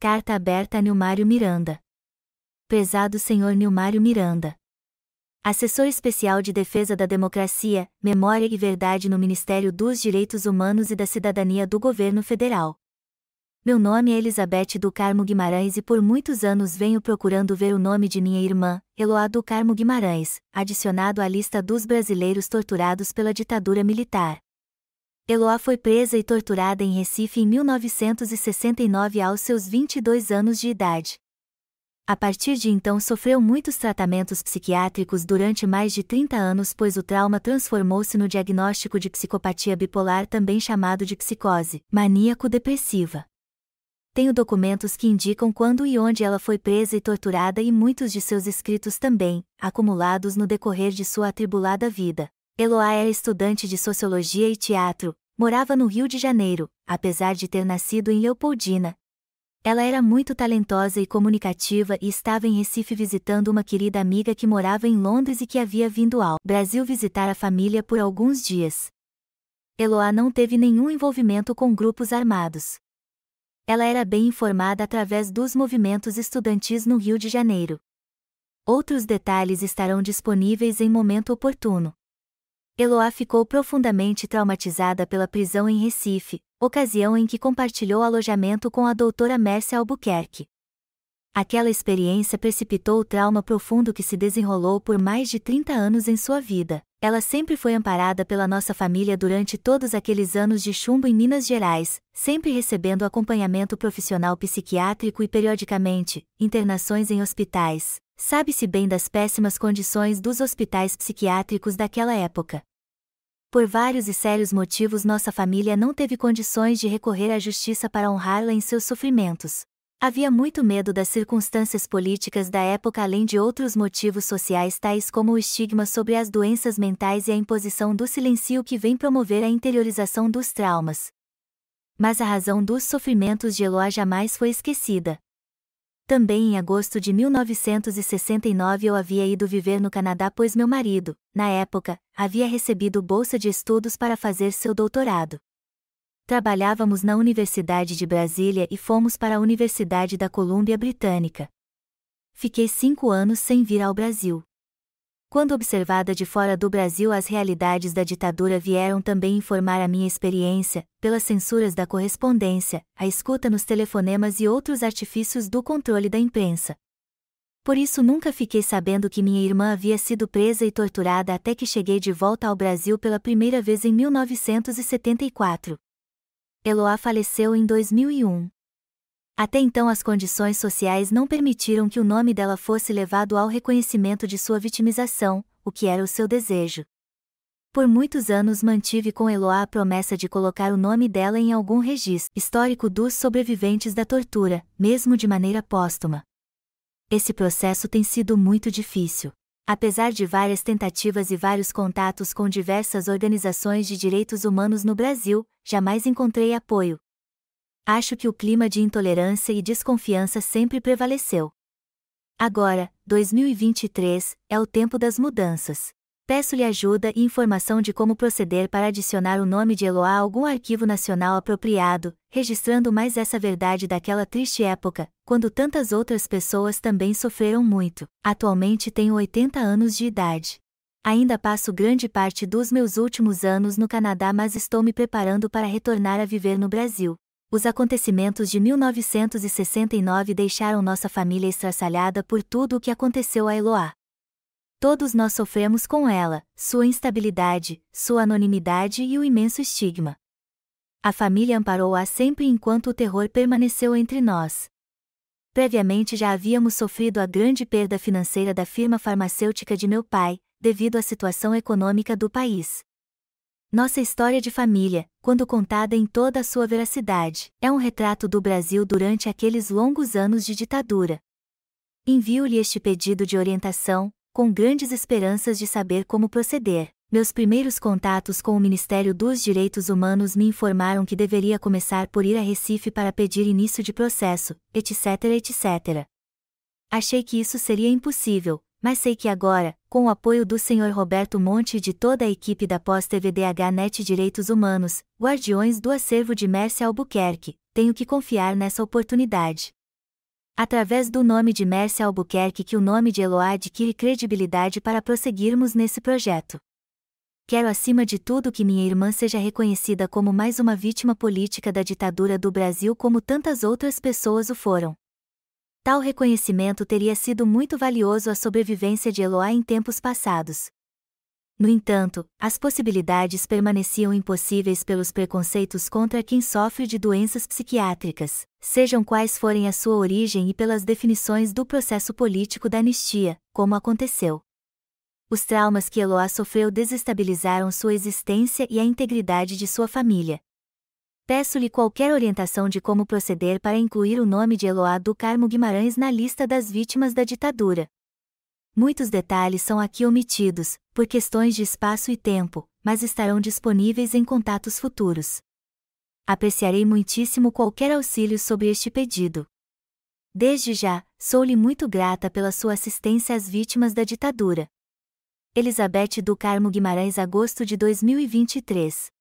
Carta aberta a Nilmário Miranda. Prezado senhor Nilmário Miranda. Assessor Especial de Defesa da Democracia, Memória e Verdade no Ministério dos Direitos Humanos e da Cidadania do Governo Federal. Meu nome é Elizabeth do Carmo Guimarães e por muitos anos venho procurando ver o nome de minha irmã, Eloá do Carmo Guimarães, adicionado à lista dos brasileiros torturados pela ditadura militar. Eloá foi presa e torturada em Recife em 1969 aos seus 22 anos de idade. A partir de então sofreu muitos tratamentos psiquiátricos durante mais de 30 anos, pois o trauma transformou-se no diagnóstico de psicopatia bipolar, também chamado de psicose maníaco-depressiva. Tenho documentos que indicam quando e onde ela foi presa e torturada e muitos de seus escritos também, acumulados no decorrer de sua atribulada vida. Eloá era estudante de sociologia e teatro, morava no Rio de Janeiro, apesar de ter nascido em Leopoldina. Ela era muito talentosa e comunicativa e estava em Recife visitando uma querida amiga que morava em Londres e que havia vindo ao Brasil visitar a família por alguns dias. Eloá não teve nenhum envolvimento com grupos armados. Ela era bem informada através dos movimentos estudantis no Rio de Janeiro. Outros detalhes estarão disponíveis em momento oportuno. Eloá ficou profundamente traumatizada pela prisão em Recife, ocasião em que compartilhou alojamento com a doutora Mércia Albuquerque. Aquela experiência precipitou o trauma profundo que se desenrolou por mais de 30 anos em sua vida. Ela sempre foi amparada pela nossa família durante todos aqueles anos de chumbo em Minas Gerais, sempre recebendo acompanhamento profissional psiquiátrico e, periodicamente, internações em hospitais. Sabe-se bem das péssimas condições dos hospitais psiquiátricos daquela época. Por vários e sérios motivos, nossa família não teve condições de recorrer à justiça para honrá-la em seus sofrimentos. Havia muito medo das circunstâncias políticas da época, além de outros motivos sociais, tais como o estigma sobre as doenças mentais e a imposição do silêncio que vem promover a interiorização dos traumas. Mas a razão dos sofrimentos de Eloá jamais foi esquecida. Também em agosto de 1969 eu havia ido viver no Canadá pois meu marido, na época, havia recebido bolsa de estudos para fazer seu doutorado. Trabalhávamos na Universidade de Brasília e fomos para a Universidade da Colômbia Britânica. Fiquei cinco anos sem vir ao Brasil. Quando observada de fora do Brasil, as realidades da ditadura vieram também informar a minha experiência, pelas censuras da correspondência, a escuta nos telefonemas e outros artifícios do controle da imprensa. Por isso nunca fiquei sabendo que minha irmã havia sido presa e torturada até que cheguei de volta ao Brasil pela primeira vez em 1974. Eloá faleceu em 2001. Até então as condições sociais não permitiram que o nome dela fosse levado ao reconhecimento de sua vitimização, o que era o seu desejo. Por muitos anos mantive com Eloá a promessa de colocar o nome dela em algum registro histórico dos sobreviventes da tortura, mesmo de maneira póstuma. Esse processo tem sido muito difícil. Apesar de várias tentativas e vários contatos com diversas organizações de direitos humanos no Brasil, jamais encontrei apoio, acho que o clima de intolerância e desconfiança sempre prevaleceu. Agora, 2023, é o tempo das mudanças. Peço-lhe ajuda e informação de como proceder para adicionar o nome de Eloá a algum arquivo nacional apropriado, registrando mais essa verdade daquela triste época, quando tantas outras pessoas também sofreram muito. Atualmente tenho 80 anos de idade. Ainda passo grande parte dos meus últimos anos no Canadá, mas estou me preparando para retornar a viver no Brasil. Os acontecimentos de 1969 deixaram nossa família estraçalhada por tudo o que aconteceu a Eloá. Todos nós sofremos com ela, sua instabilidade, sua anonimidade e o imenso estigma. A família amparou-a sempre enquanto o terror permaneceu entre nós. Previamente já havíamos sofrido a grande perda financeira da firma farmacêutica de meu pai, devido à situação econômica do país. Nossa história de família, quando contada em toda a sua veracidade, é um retrato do Brasil durante aqueles longos anos de ditadura. Envio-lhe este pedido de orientação, com grandes esperanças de saber como proceder. Meus primeiros contatos com o Ministério dos Direitos Humanos me informaram que deveria começar por ir a Recife para pedir início de processo, etc, etc. Achei que isso seria impossível, mas sei que agora, com o apoio do Sr. Roberto Monte e de toda a equipe da pós-TVDH NET Direitos Humanos, guardiões do acervo de Mércia Albuquerque, tenho que confiar nessa oportunidade. Através do nome de Mércia Albuquerque que o nome de Eloá adquire credibilidade para prosseguirmos nesse projeto. Quero acima de tudo que minha irmã seja reconhecida como mais uma vítima política da ditadura do Brasil como tantas outras pessoas o foram. Tal reconhecimento teria sido muito valioso à sobrevivência de Eloá em tempos passados. No entanto, as possibilidades permaneciam impossíveis pelos preconceitos contra quem sofre de doenças psiquiátricas, sejam quais forem a sua origem e pelas definições do processo político da anistia, como aconteceu. Os traumas que Eloá sofreu desestabilizaram sua existência e a integridade de sua família, Peço-lhe qualquer orientação de como proceder para incluir o nome de Eloá do Carmo Guimarães na lista das vítimas da ditadura. Muitos detalhes são aqui omitidos, por questões de espaço e tempo, mas estarão disponíveis em contatos futuros. Apreciarei muitíssimo qualquer auxílio sobre este pedido. Desde já, sou-lhe muito grata pela sua assistência às vítimas da ditadura. Elizabeth do Carmo Guimarães, agosto de 2023.